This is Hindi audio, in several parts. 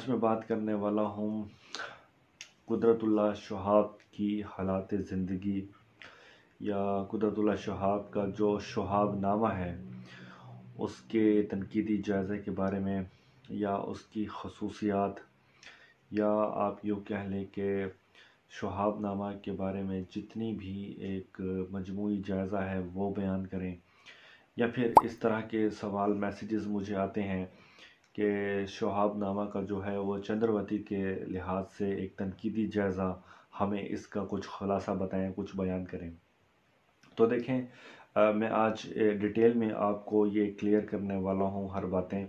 आज मैं बात करने वाला हूँ कुदरतुल्ला शहाब की हालात ज़िंदगी या कुदरतुल्ला शहाब का जो शहाब नामा है उसके तनकीदी जायज़े के बारे में या उसकी खसूसियात या आप यूँ कह लें कि शहाब नामा के बारे में जितनी भी एक मजमू जायज़ा है वो बयान करें या फिर इस तरह के सवाल मैसेजेस मुझे आते हैं कि नामा का जो है वो चंद्रवती के लिहाज से एक तनकीदी जायज़ा हमें इसका कुछ खुलासा बताएं कुछ बयान करें तो देखें आ, मैं आज डिटेल में आपको ये क्लियर करने वाला हूँ हर बातें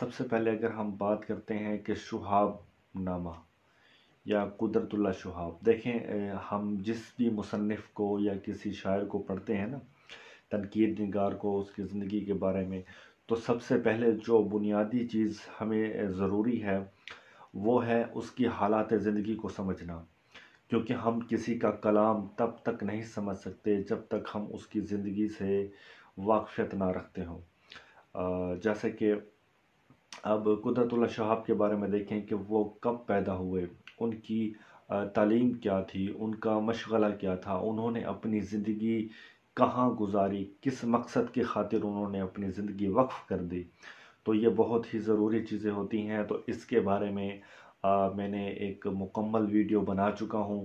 सबसे पहले अगर हम बात करते हैं कि नामा या कुदरतुल्ला शहाब देखें आ, हम जिस भी मुसनफ़ को या किसी शायर को पढ़ते हैं ना तनकीद नगार को उसकी ज़िंदगी के बारे में तो सबसे पहले जो बुनियादी चीज़ हमें ज़रूरी है वो है उसकी हालात ज़िंदगी को समझना क्योंकि हम किसी का कलाम तब तक नहीं समझ सकते जब तक हम उसकी ज़िंदगी से वाकफियत ना रखते हों जैसे कि अब कुदरतुल्ला शहाब के बारे में देखें कि वो कब पैदा हुए उनकी तालीम क्या थी उनका मशगला क्या था उन्होंने अपनी ज़िंदगी कहाँ गुजारी किस मकसद के खातिर उन्होंने अपनी ज़िंदगी वक्फ़ कर दी तो ये बहुत ही ज़रूरी चीज़ें होती हैं तो इसके बारे में आ, मैंने एक मुकम्मल वीडियो बना चुका हूँ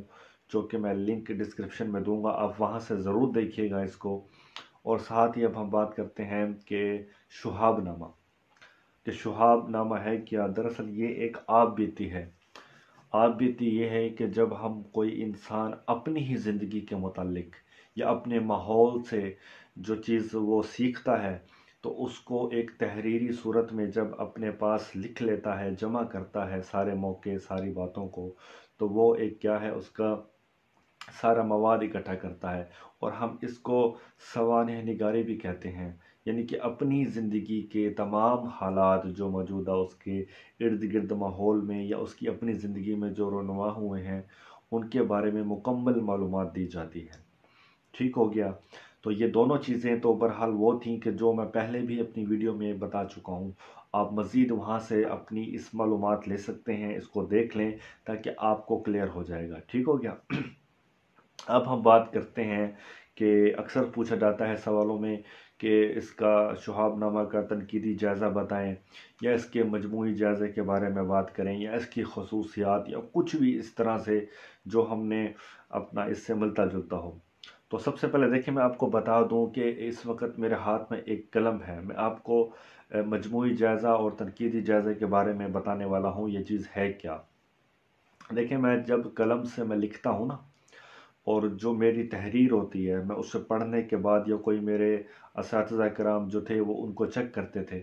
जो कि मैं लिंक डिस्क्रिप्शन में दूंगा आप वहाँ से ज़रूर देखिएगा इसको और साथ ही अब हम बात करते हैं कि नामा कि नामा है क्या दरअसल ये एक आप बीती है आप बीती ये है कि जब हम कोई इंसान अपनी ही ज़िंदगी के मतलब या अपने माहौल से जो चीज़ वो सीखता है तो उसको एक तहरीरी सूरत में जब अपने पास लिख लेता है जमा करता है सारे मौके सारी बातों को तो वो एक क्या है उसका सारा मवाद इकट्ठा करता है और हम इसको सवानह निगारी भी कहते हैं यानी कि अपनी ज़िंदगी के तमाम हालात जो मौजूदा उसके इर्द गिर्द माहौल में या उसकी अपनी ज़िंदगी में जो रनुमा हुए हैं उनके बारे में मुकम्मल मालूम दी जाती है ठीक हो गया तो ये दोनों चीज़ें तो बहरहाल वो थी कि जो मैं पहले भी अपनी वीडियो में बता चुका हूँ आप मज़ीद वहाँ से अपनी इस मालूम ले सकते हैं इसको देख लें ताकि आपको क्लियर हो जाएगा ठीक हो गया अब हम बात करते हैं कि अक्सर पूछा जाता है सवालों में कि इसका शहाबनामा का तनकीदी जायज़ा बताएं या इसके मजमू जायज़े के बारे में बात करें या इसकी खसूसियात या कुछ भी इस तरह से जो हमने अपना इससे मिलता जुलता हो तो सबसे पहले देखिए मैं आपको बता दूं कि इस वक्त मेरे हाथ में एक कलम है मैं आपको मजमू जायज़ा और तनकीदी जायज़े के बारे में बताने वाला हूँ ये चीज़ है क्या देखिए मैं जब कलम से मैं लिखता हूँ ना और जो मेरी तहरीर होती है मैं उसे पढ़ने के बाद या कोई मेरे इस कराम जो थे वो उनको चेक करते थे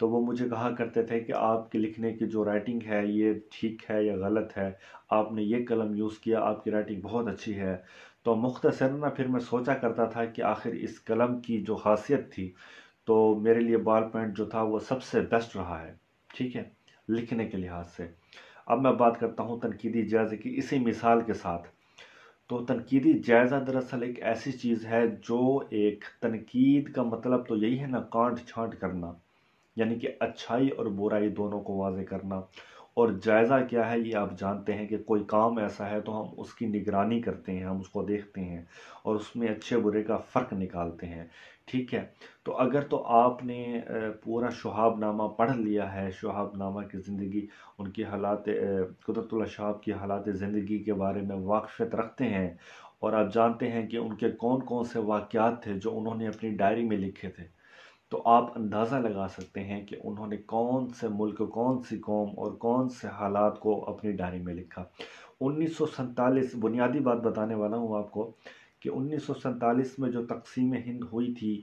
तो वो मुझे कहा करते थे कि आपके लिखने की जो राइटिंग है ये ठीक है या गलत है आपने ये कलम यूज़ किया आपकी राइटिंग बहुत अच्छी है तो मुख्तसर ना फिर मैं सोचा करता था कि आखिर इस कलम की जो खासियत थी तो मेरे लिए बॉल पेंट जो था वो सबसे बेस्ट रहा है ठीक है लिखने के लिहाज से अब मैं बात करता हूँ तनकीदी जायज़े की इसी मिसाल के साथ तो तनकीदी जायज़ा दरअसल एक ऐसी चीज़ है जो एक तनकीद का मतलब तो यही है ना कांट छाँट करना यानी कि अच्छाई और बुराई दोनों को वाजे करना और जायज़ा क्या है ये आप जानते हैं कि कोई काम ऐसा है तो हम उसकी निगरानी करते हैं हम उसको देखते हैं और उसमें अच्छे बुरे का फ़र्क निकालते हैं ठीक है तो अगर तो आपने पूरा शहाबनामा पढ़ लिया है नामा की ज़िंदगी उनकी हालात कुदरत शहाब की हालात ज़िंदगी के बारे में वाकफियत रखते हैं और आप जानते हैं कि उनके कौन कौन से वाक़ थे जो उन्होंने अपनी डायरी में लिखे थे तो आप अंदाज़ा लगा सकते हैं कि उन्होंने कौन से मुल्क कौन सी कौम और कौन से हालात को अपनी डायरी में लिखा उन्नीस बुनियादी बात बताने वाला हूँ आपको कि उन्नीस में जो तकसीम हिंद हुई थी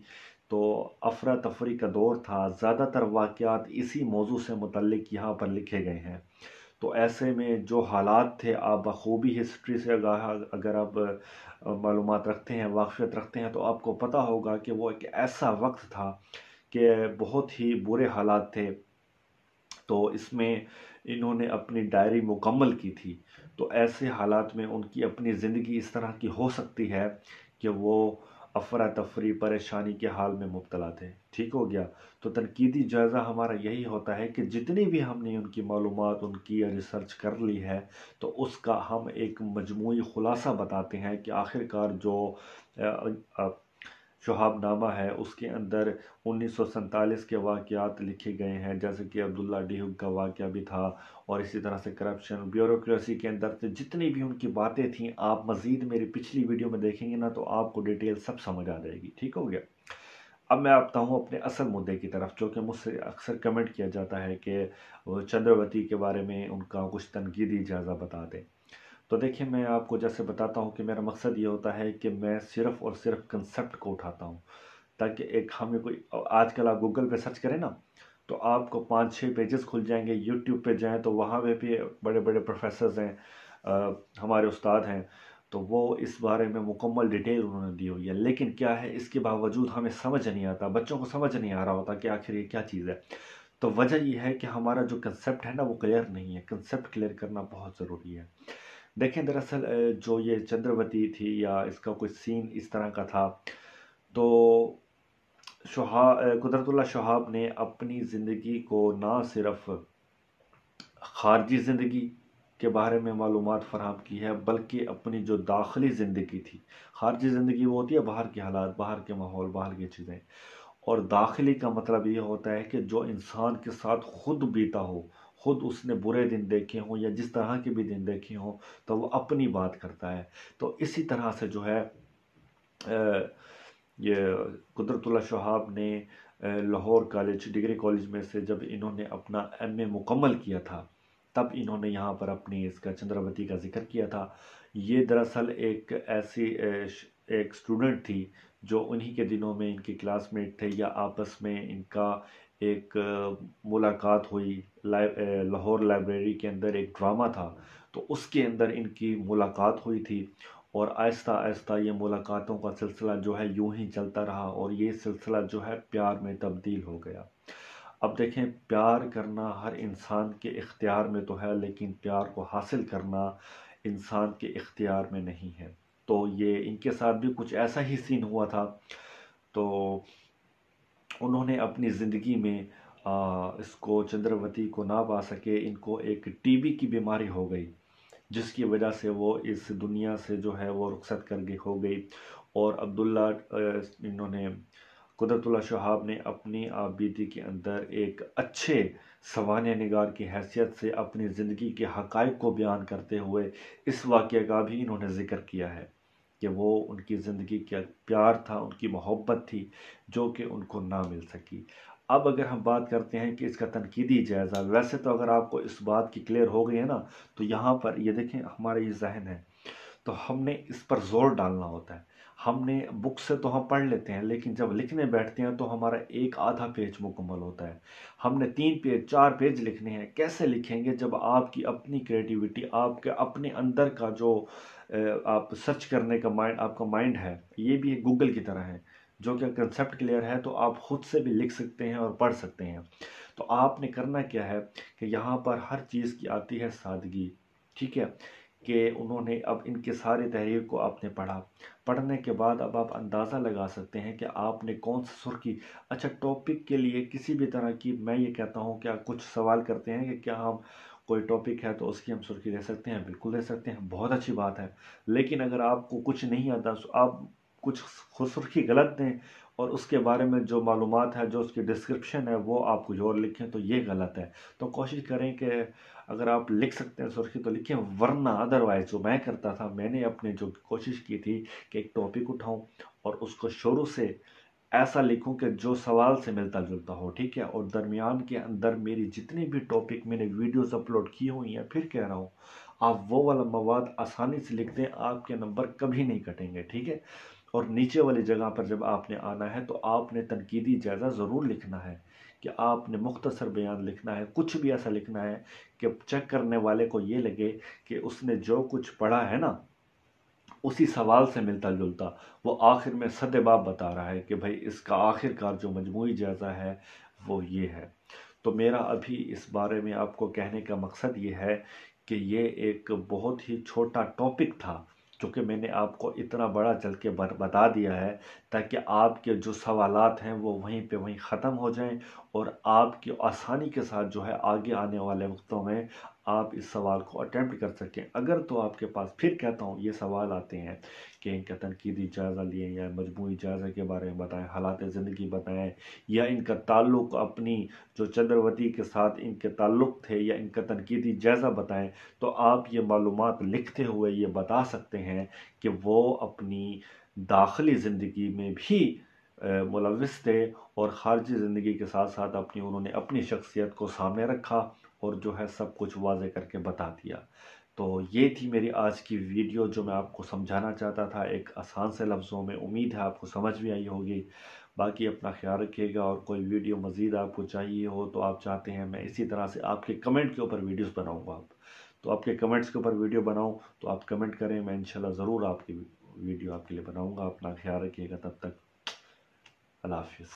तो अफरा तफरी का दौर था ज़्यादातर वाक़ात इसी मौजू से मुतल यहाँ पर लिखे गए हैं तो ऐसे में जो हालात थे आप बखूबी हिस्ट्री से अगर आप मालूम रखते हैं वाकफियत रखते हैं तो आपको पता होगा कि वो एक ऐसा वक्त था कि बहुत ही बुरे हालात थे तो इसमें इन्होंने अपनी डायरी मुकम्मल की थी तो ऐसे हालात में उनकी अपनी ज़िंदगी इस तरह की हो सकती है कि वो अफरा तफरी परेशानी के हाल में मुबतला थे ठीक हो गया तो तनकीदी जायज़ा हमारा यही होता है कि जितनी भी हमने उनकी मालूम उनकी रिसर्च कर ली है तो उसका हम एक मजमू ख़ुलासा बताते हैं कि आखिरकार जो शहाबनामा है उसके अंदर उन्नीस के वाक़ात लिखे गए हैं जैसे कि अब्दुल्ला डीहुब का वाक़ भी था और इसी तरह से करप्शन ब्यूरोसी के अंदर से जितनी भी उनकी बातें थीं आप मज़ीद मेरी पिछली वीडियो में देखेंगे ना तो आपको डिटेल सब समझ आ जाएगी ठीक हो गया अब मैं आता हूँ अपने असल मुद्दे की तरफ जो कि मुझसे अक्सर कमेंट किया जाता है कि चंद्रवती के बारे में उनका कुछ तनकीदी जायज़ा बता दें तो देखिए मैं आपको जैसे बताता हूँ कि मेरा मकसद ये होता है कि मैं सिर्फ़ और सिर्फ कंसेप्ट को उठाता हूँ ताकि एक हमें कोई आजकल आप गूगल पे सर्च करें ना तो आपको पाँच छः पेजेस खुल जाएंगे यूट्यूब पे जाएं तो वहाँ पे भी बड़े बड़े प्रोफेसर हैं आ, हमारे उस्ताद हैं तो वो इस बारे में मुकम्मल डिटेल उन्होंने दी हुई है लेकिन क्या है इसके बावजूद हमें समझ नहीं आता बच्चों को समझ नहीं आ रहा होता कि आखिर ये क्या चीज़ है तो वजह यह है कि हमारा जो कंसेप्ट है ना वो क्लियर नहीं है कंसेप्ट क्लियर करना बहुत ज़रूरी है देखें दरअसल जो ये चंद्रवती थी या इसका कोई सीन इस तरह का था तो शहा कुदरतुल्ला शहाब ने अपनी ज़िंदगी को ना सिर्फ खारजी ज़िंदगी के बारे में मालूम फराहम की है बल्कि अपनी जो दाखिली ज़िंदगी थी खारजी ज़िंदगी वो होती है बाहर के हालात बाहर के माहौल बाहर की चीज़ें और दाखिली का मतलब ये होता है कि जो इंसान के साथ खुद बीता हो खुद उसने बुरे दिन देखे हों या जिस तरह के भी दिन देखे हों तो वह अपनी बात करता है तो इसी तरह से जो है ये कुदरतुल्ला शहाब ने लाहौर कॉलेज डिग्री कॉलेज में से जब इन्होंने अपना एमए मुकम्मल किया था तब इन्होंने यहाँ पर अपनी इसका चंद्रवती का जिक्र किया था ये दरअसल एक ऐसी एक स्टूडेंट थी जो उन्हीं के दिनों में इनके क्लासमेट थे या आपस में इनका एक मुलाकात हुई लाहौर लाइब्रेरी के अंदर एक ड्रामा था तो उसके अंदर इनकी मुलाकात हुई थी और आहिस्ता आहिस्ता ये मुलाकातों का सिलसिला जो है यूं ही चलता रहा और ये सिलसिला जो है प्यार में तब्दील हो गया अब देखें प्यार करना हर इंसान के इख्तियार में तो है लेकिन प्यार को हासिल करना इंसान के इख्तियार में नहीं है तो ये इनके साथ भी कुछ ऐसा ही सीन हुआ था तो उन्होंने अपनी ज़िंदगी में आ, इसको चंद्रवती को ना पा सके इनको एक टीबी की बीमारी हो गई जिसकी वजह से वो इस दुनिया से जो है वो रुखसत कर गई हो गई और अब्दुल्ला इन्होंने कुदरतुल्ला शहाब ने अपनी आबीदी के अंदर एक अच्छे सवान नगार की हैसियत से अपनी ज़िंदगी के हक़ को बयान करते हुए इस वाक़े का भी इन्होंने ज़िक्र किया है कि वो उनकी ज़िंदगी का प्यार था उनकी मोहब्बत थी जो कि उनको ना मिल सकी अब अगर हम बात करते हैं कि इसका तनकीदी जायज़ा वैसे तो अगर आपको इस बात की क्लियर हो गई है ना तो यहाँ पर ये देखें हमारा ये जहन है तो हमने इस पर ज़ोर डालना होता है हमने बुक से तो हम पढ़ लेते हैं लेकिन जब लिखने बैठते हैं तो हमारा एक आधा पेज मुकम्मल होता है हमने तीन पेज चार पेज लिखने हैं कैसे लिखेंगे जब आपकी अपनी क्रिएटिविटी आपके अपने अंदर का जो आप सर्च करने का माइंड आपका माइंड है ये भी एक गूगल की तरह है जो कि कंसेप्ट क्लियर है तो आप खुद से भी लिख सकते हैं और पढ़ सकते हैं तो आपने करना क्या है कि यहाँ पर हर चीज़ की आती है सादगी ठीक है कि उन्होंने अब इनके सारे तहरीर को आपने पढ़ा पढ़ने के बाद अब आप अंदाज़ा लगा सकते हैं कि आपने कौन सुर सुर्खी अच्छा टॉपिक के लिए किसी भी तरह की मैं ये कहता हूँ कि कुछ सवाल करते हैं कि क्या हम कोई टॉपिक है तो उसकी हम सुर्खी दे सकते हैं बिल्कुल दे सकते हैं बहुत अच्छी बात है लेकिन अगर आपको कुछ नहीं आता तो आप कुछ खुसरखी गलत दें और उसके बारे में जो मालूम है जो उसकी डिस्क्रिप्शन है वो आप कुछ और लिखें तो ये गलत है तो कोशिश करें कि अगर आप लिख सकते हैं सुर्खी तो लिखें वरना अदरवाइज़ जो मैं करता था मैंने अपने जो कोशिश की थी कि एक टॉपिक उठाऊं और उसको शुरू से ऐसा लिखूं कि जो सवाल से मिलता जुलता हो ठीक है और दरमियान के अंदर मेरी जितनी भी टॉपिक मैंने वीडियोज़ अपलोड की हुई हैं फिर कह रहा हूँ आप वो वाला मवाद आसानी से लिख दें आपके नंबर कभी नहीं कटेंगे ठीक है और नीचे वाली जगह पर जब आपने आना है तो आपने तनकीदी जायज़ा ज़रूर लिखना है कि आपने मुख्तसर बयान लिखना है कुछ भी ऐसा लिखना है कि चेक करने वाले को ये लगे कि उसने जो कुछ पढ़ा है ना उसी सवाल से मिलता जुलता वो आखिर में सदबाब बता रहा है कि भाई इसका आखिरकार जो मजमू जायज़ा है वो ये है तो मेरा अभी इस बारे में आपको कहने का मकसद ये है कि ये एक बहुत ही छोटा टॉपिक था क्योंकि मैंने आपको इतना बड़ा चल के बता दिया है ताकि आपके जो सवालात हैं वो वहीं पे वहीं ख़त्म हो जाएं और आपकी आसानी के साथ जो है आगे आने वाले वक्तों में आप इस सवाल को अटैम्प्ट कर सकें अगर तो आपके पास फिर कहता हूँ ये सवाल आते हैं कि इनका तनकीदी जायज़ा लिए या मजमू जायज़ा के बारे में बताएं हालात ज़िंदगी बताएं या इनका ताल्लुक अपनी जो चंद्रवती के साथ इनके ताल्लुक थे या इनका तनकीदी जायज़ा बताएं तो आप ये मालूम लिखते हुए ये बता सकते हैं कि वो अपनी दाखिली ज़िंदगी में भी मुलविस थे और ख़ारजी ज़िंदगी के साथ साथ अपनी उन्होंने अपनी शख्सियत को सामने रखा और जो है सब कुछ वाजे करके बता दिया तो ये थी मेरी आज की वीडियो जो मैं आपको समझाना चाहता था एक आसान से लफ्ज़ों में उम्मीद है आपको समझ में आई होगी बाकी अपना ख्याल रखिएगा और कोई वीडियो मज़ीद आपको चाहिए हो तो आप चाहते हैं मैं इसी तरह से आपके कमेंट के ऊपर वीडियोस बनाऊंगा आप तो आपके कमेंट्स के ऊपर वीडियो बनाऊँ तो आप कमेंट करें मैं इनशाला ज़रूर आपकी वीडियो आपके लिए बनाऊँगा अपना ख्याल रखिएगा तब तक अल्लाह